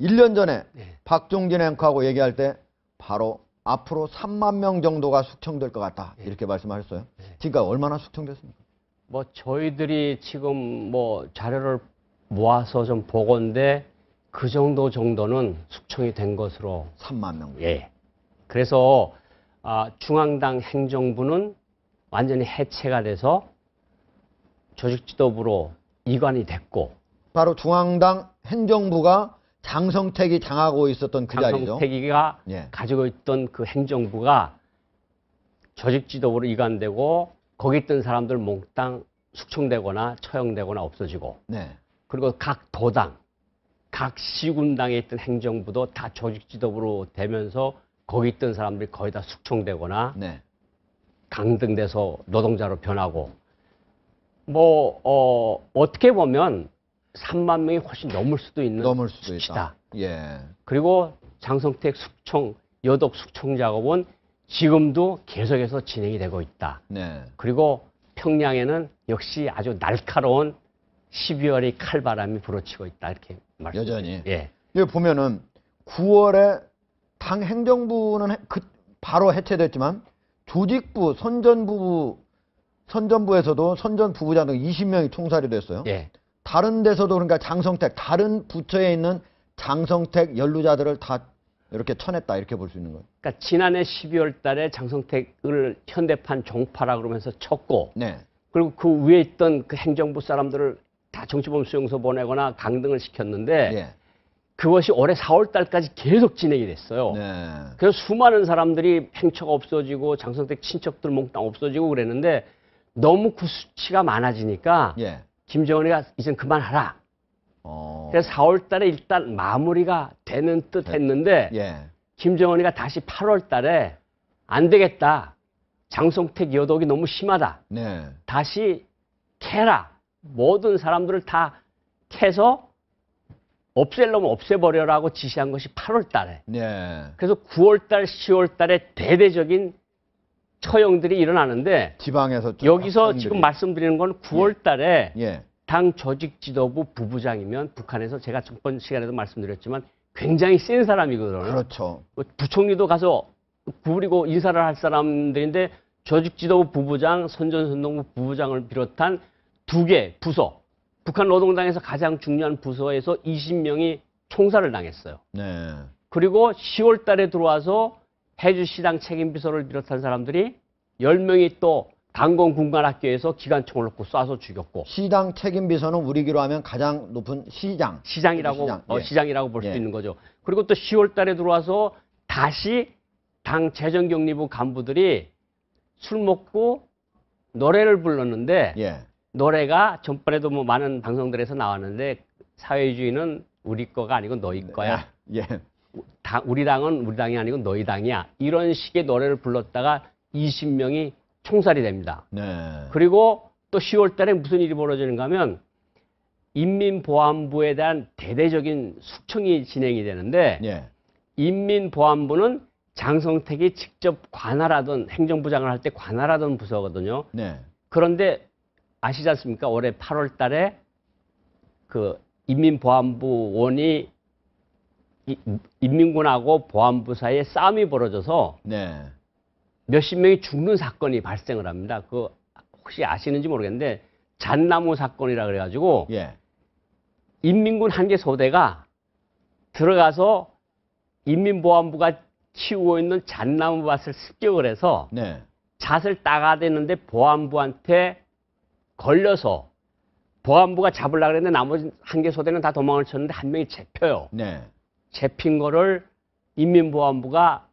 1년 전에 네. 박종진 앵커하고 얘기할 때 바로 앞으로 3만 명 정도가 숙청될 것 같다 네. 이렇게 말씀하셨어요. 네. 지금까지 얼마나 숙청됐습니까? 뭐 저희들이 지금 뭐 자료를 모아서 좀 보건데 그 정도 정도는 숙청이 된 것으로 3만 명. 예. 그래서 아, 중앙당 행정부는 완전히 해체가 돼서 조직지도부로 이관이 됐고 바로 중앙당 행정부가 장성택이 당하고 있었던 그 자리죠. 장성택이가 예. 가지고 있던 그 행정부가 조직지도부로 이관되고 거기 있던 사람들 몽땅 숙청되거나 처형되거나 없어지고 네. 그리고 각 도당, 각 시군당에 있던 행정부도 다 조직지도부로 되면서 거기 있던 사람들이 거의 다 숙청되거나 네. 강등돼서 노동자로 변하고 뭐 어, 어떻게 보면 3만 명이 훨씬 넘을 수도 있는 넘을 수도 수치다. 예. 그리고 장성택 숙청 여독 숙청 작업은 지금도 계속해서 진행이 되고 있다. 네. 그리고 평양에는 역시 아주 날카로운 12월의 칼바람이 불어치고 있다 이렇게 말씀. 여전히. 예. 여기 보면은 9월에 당 행정부는 그 바로 해체됐지만 조직부 선전부 선전부에서도 선전 부부장 등 20명이 총살이 됐어요. 예. 다른 데서도 그러니까 장성택 다른 부처에 있는 장성택 연루자들을 다 이렇게 쳐냈다 이렇게 볼 수 있는 거예요. 그러니까 지난해 12월 달에 장성택을 현대판 종파라 그러면서 쳤고 네. 그리고 그 위에 있던 그 행정부 사람들을 다 정치범 수용소 보내거나 강등을 시켰는데 네. 그것이 올해 4월 달까지 계속 진행이 됐어요. 네. 그래서 수많은 사람들이 행처가 없어지고 장성택 친척들 몽땅 없어지고 그랬는데 너무 그 수치가 많아지니까 네. 김정은이가 이젠 그만하라. 어. 그래서 4월 달에 일단 마무리가 되는 듯 네. 했는데 예. 김정은이가 다시 8월 달에 안 되겠다. 장성택 여독이 너무 심하다. 네. 다시 캐라. 모든 사람들을 다 캐서 없앨려면 없애버려라고 지시한 것이 8월 달에. 네. 그래서 9월 달, 10월 달에 대대적인 처형들이 일어나는데 지방에서 여기서 학들이 지금 말씀드리는 건 9월 예. 달에 예. 예. 당 조직 지도부 부부장이면 북한에서 제가 전번 시간에도 말씀드렸지만 굉장히 센 사람이거든요. 그렇죠. 뭐 부총리도 가서 구부리고 인사를 할 사람들인데 조직 지도부 부부장, 선전선동부 부부장을 비롯한 두 개 부서, 북한 노동당에서 가장 중요한 부서에서 20명이 총살을 당했어요. 네. 그리고 10월 달에 들어와서 해주시당 책임비서를 비롯한 사람들이 10명이 또 강공군관학교에서 기관총을 놓고 쏴서 죽였고 시당 책임비서는 우리기로 하면 가장 높은 시장 시장이라고 시장. 어, 예. 이라고 볼수 예. 있는 거죠. 그리고 또 10월 달에 들어와서 다시 당 재정경리부 간부들이 술 먹고 노래를 불렀는데 예. 노래가 전번에도 뭐 많은 방송들에서 나왔는데 사회주의는 우리 거가 아니고 너희 네. 거야. 아, 예. 우리 당은 우리 당이 아니고 너희 당이야. 이런 식의 노래를 불렀다가 20명이 총살이 됩니다. 네. 그리고 또 10월 달에 무슨 일이 벌어지는가 하면 인민보안부에 대한 대대적인 숙청이 진행이 되는데 네. 인민보안부는 장성택이 직접 관할하던 행정부장을 할 때 관할하던 부서거든요. 네. 그런데 아시지 않습니까? 올해 8월 달에 그 인민보안부원이 인민군하고 보안부 사이에 싸움이 벌어져서 네. 몇십 명이 죽는 사건이 발생을 합니다. 그 혹시 아시는지 모르겠는데 잣나무 사건이라 그래가지고 예. 인민군 한 개 소대가 들어가서 인민보안부가 치우고 있는 잣나무 밭을 습격을 해서 네. 잣을 따가되는데 보안부한테 걸려서 보안부가 잡으려고 했는데 나머지 한 개 소대는 다 도망을 쳤는데 한 명이 잡혀요. 네. 잡힌 거를 인민보안부가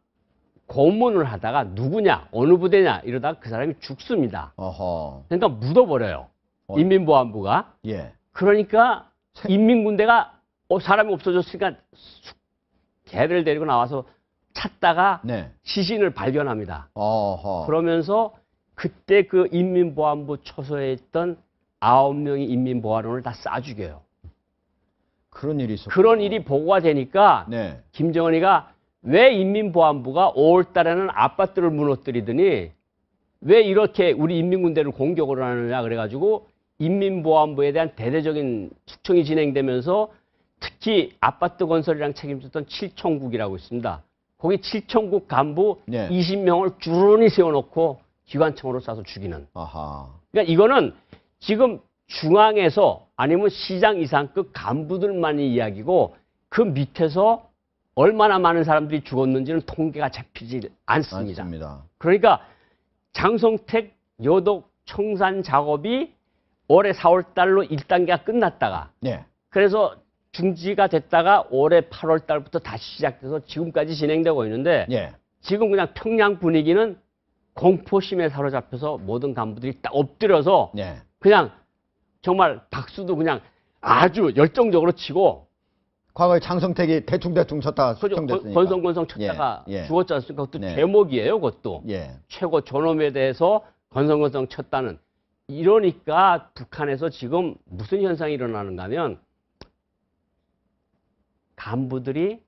고문을 하다가 누구냐 어느 부대냐 이러다가 그 사람이 죽습니다. 어허. 그러니까 묻어버려요. 인민보안부가. 예. 그러니까 인민군대가 어, 사람이 없어졌으니까 개를 데리고 나와서 찾다가 네. 시신을 발견합니다. 어허. 그러면서 그때 그 인민보안부 초소에 있던 아홉 명이 인민보안원을 다싸 죽여요. 그런 일이 있었 그런 일이 보고가 되니까 네. 김정은이가 왜 인민보안부가 5월 달에는 아파트를 무너뜨리더니 왜 이렇게 우리 인민군대를 공격을 하느냐 그래가지고 인민보안부에 대한 대대적인 숙청이 진행되면서 특히 아파트 건설이랑 책임졌던 칠청국이라고 있습니다. 거기 칠청국 간부 네. 20명을 주론이 세워놓고 기관청으로 쏴서 죽이는. 아하. 그러니까 이거는 지금 중앙에서 아니면 시장 이상급 그 간부들만의 이야기고 그 밑에서 얼마나 많은 사람들이 죽었는지는 통계가 잡히지 않습니다. 않습니다. 그러니까 장성택 여독 청산 작업이 올해 4월 달로 1단계가 끝났다가 네. 그래서 중지가 됐다가 올해 8월 달부터 다시 시작돼서 지금까지 진행되고 있는데 네. 지금 그냥 평양 분위기는 공포심에 사로잡혀서 모든 간부들이 딱 엎드려서 네. 그냥 정말 박수도 그냥 아주 열정적으로 치고 과거에 장성택이 대충대충 쳤다 수정됐으니까 건성건성 예, 쳤다가 예, 예. 죽었지 않습니까? 그것도 예. 제목이에요, 그것도. 예. 최고 존엄에 대해서 건성건성 쳤다는. 이러니까 북한에서 지금 무슨 현상이 일어나는가 하면 간부들이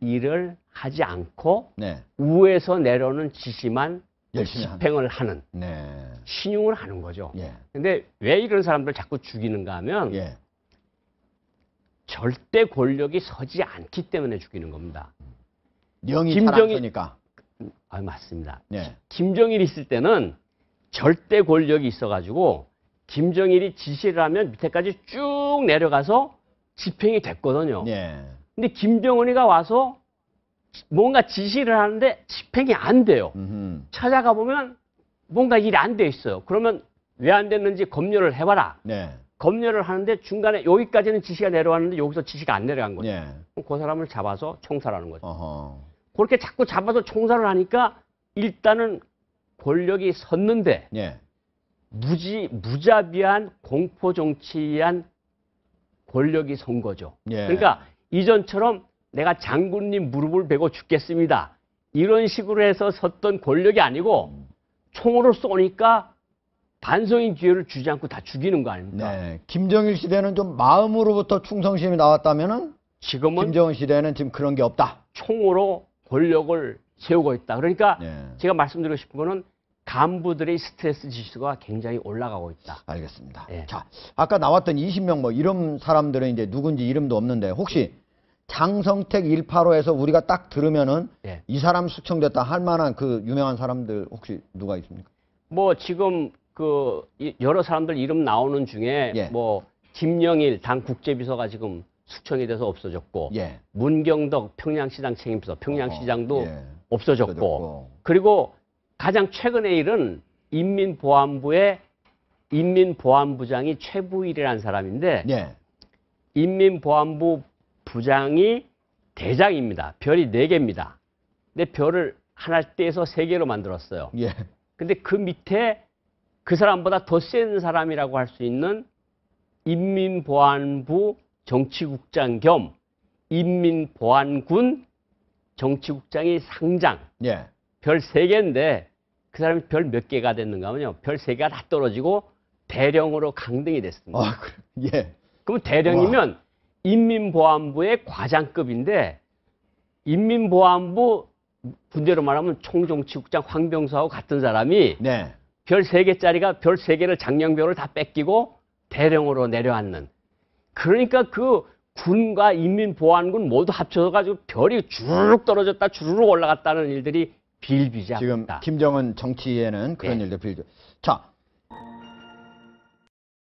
일을 하지 않고 네. 위에서 내려오는 지시만 집행을 하는. 네. 신용을 하는 거죠. 예. 근데 왜 이런 사람들 자꾸 죽이는가 하면 예. 절대 권력이 서지 않기 때문에 죽이는 겁니다. 영이 김정이니까. 일아 맞습니다. 예. 김정일 있을 때는 절대 권력이 있어가지고 김정일이 지시를 하면 밑에까지 쭉 내려가서 집행이 됐거든요. 예. 근데 김정은이가 와서 뭔가 지시를 하는데 집행이 안 돼요. 음흠. 찾아가 보면 뭔가 일이 안 돼 있어요. 그러면 왜 안 됐는지 검열을 해봐라. 네. 검열을 하는데 중간에 여기까지는 지시가 내려왔는데 여기서 지시가 안 내려간 거죠. 예. 그럼 그 사람을 잡아서 총살하는 거죠. 어허. 그렇게 자꾸 잡아서 총살을 하니까 일단은 권력이 섰는데 예. 무지 무자비한 공포 정치한 권력이 선 거죠. 예. 그러니까 이전처럼 내가 장군님 무릎을 베고 죽겠습니다. 이런 식으로 해서 섰던 권력이 아니고 총으로 쏘니까 반성인 기회를 주지 않고 다 죽이는 거 아닙니까? 네. 김정일 시대는 좀 마음으로부터 충성심이 나왔다면은 지금은 김정은 시대는 에 지금 그런 게 없다. 총으로 권력을 세우고 있다. 그러니까 네. 제가 말씀드리고 싶은 거는 간부들의 스트레스 지수가 굉장히 올라가고 있다. 알겠습니다. 네. 자, 아까 나왔던 20명 뭐이런 사람들은 이제 누군지 이름도 없는데 혹시 장성택 185에서 우리가 딱 들으면은 예. 이 사람 숙청됐다 할 만한 그 유명한 사람들 혹시 누가 있습니까? 뭐 지금 그 여러 사람들 이름 나오는 중에 예. 뭐 김영일 당 국제비서가 지금 숙청이 돼서 없어졌고 예. 문경덕 평양시장 책임서 평양시장도 어, 없어졌고, 없어졌고 그리고 가장 최근의 일은 인민보안부의 인민보안부장이 최부일이라는 사람인데 예. 인민보안부 부장이 대장입니다. 별이 네 개입니다. 근데 별을 하나 떼서 세 개로 만들었어요. 예. 근데 그 밑에 그 사람보다 더 센 사람이라고 할 수 있는 인민보안부 정치국장 겸 인민보안군 정치국장이 상장. 예. 별 세개인데그 사람이 별 몇 개가 됐는가 하면요. 별 세개가다 떨어지고 대령으로 강등이 됐습니다. 아, 그래. 예. 그럼 대령이면 와. 인민보안부의 과장급인데 인민보안부 군대로 말하면 총정치국장 황병수하고 같은 사람이 네. 별 세개짜리가 별 세개를 장량별을 다 뺏기고 대령으로 내려앉는 그러니까 그 군과 인민보안군 모두 합쳐서 가지고 별이 주르륵 떨어졌다 주르륵 올라갔다는 일들이 빌비지 않다. 지금 김정은 정치에는 그런 네. 일도 빌죠 자,